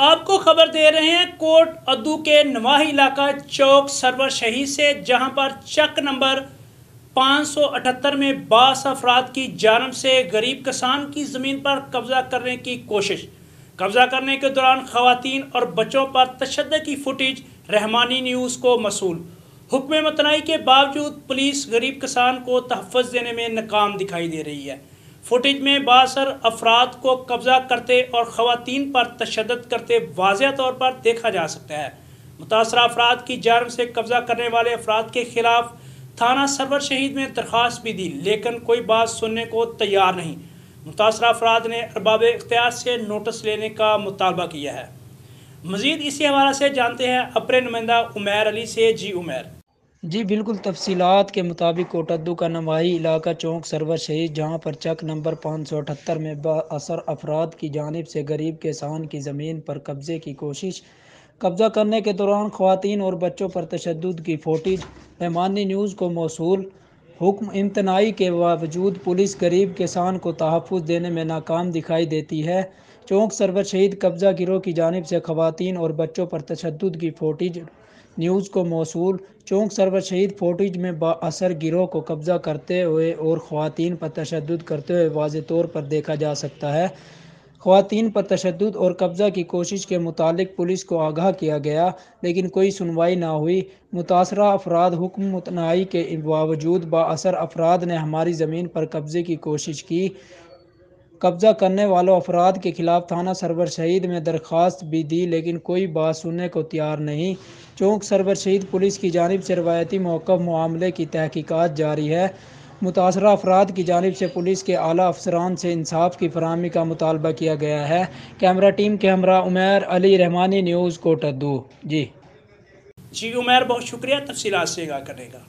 आपको खबर दे रहे हैं कोट अद्दू के नवाही इलाका चौक सरवर शहीद से जहां पर चक नंबर 578 में बास अफराद की जानब से गरीब किसान की ज़मीन पर कब्ज़ा करने की कोशिश कब्ज़ा करने के दौरान खातन और बच्चों पर तशद की फुटेज रहमानी न्यूज़ को मसूल हुक्म मतनाई के बावजूद पुलिस गरीब किसान को तहफ़ देने में नाकाम दिखाई दे रही है फुटेज में बासर अफराद को कब्जा करते और ख़वान पर तशद करते वाज तौर पर देखा जा सकता है मुतासर अफराद की जर्म से कब्जा करने वाले अफराद के खिलाफ थाना सरवर शहीद में दरख्वास्त भी दी लेकिन कोई बात सुनने को तैयार नहीं मुतासर अफराद ने अरबाब इख्तियार से नोटिस लेने का मुतालबा किया है मज़ीद इसी हवाले से जानते हैं अपने नुमाइंदा उमेर अली से जी उमेर जी बिल्कुल तफसीत के मुताबिक कोटद्दू का नवाही इलाका चौंक सरवर शहीद जहाँ पर चक नंबर पाँच सौ अठहत्तर में बसर अफराद की जानब से गरीब किसान की ज़मीन पर कब्ज़े की कोशिश कब्ज़ा करने के दौरान खुवान और बच्चों पर तशद की फोटेज पैमानी न्यूज़ को मौसू हुक्म इम्तनाई के बावजूद पुलिस गरीब किसान को तहफ़ देने में नाकाम दिखाई देती है चौंक सरवर शहीद कब्ज़ा गिरोह की जानब से खुवान और बच्चों पर तशद की फोटेज न्यूज़ को मौसू चौंक सरवर शहीद फोटेज में बासर गिरोह को कब्ज़ा करते हुए और ख़वान पर तशद करते हुए वाज तौर पर देखा जा सकता है खुवान पर तशद और कब्ज़ा की कोशिश के मुतालिक पुलिस को आगाह किया गया लेकिन कोई सुनवाई ना हुई मुतासर अफराद हुक्म मतनाई के बावजूद बासर अफराद ने हमारी ज़मीन पर कब्ज़े की कोशिश की कब्जा करने वालों अफराद के खिलाफ थाना सरवर शहीद में दरख्वास्त भी दी लेकिन कोई बात सुनने को तैयार नहीं चौंक सरवर शहीद पुलिस की जानब से रवायती मौक़ मामले की तहकीकत जारी है मुतासर अफराद की जानब से पुलिस के अला अफसरान से इंसाफ की फरहमी का मुतालबा किया गया है कैमरा टीम के हमरा उमेर अली रहमानी न्यूज़ कोटद्दू जी जी उमेर बहुत शुक्रिया तफसी से आगा करेगा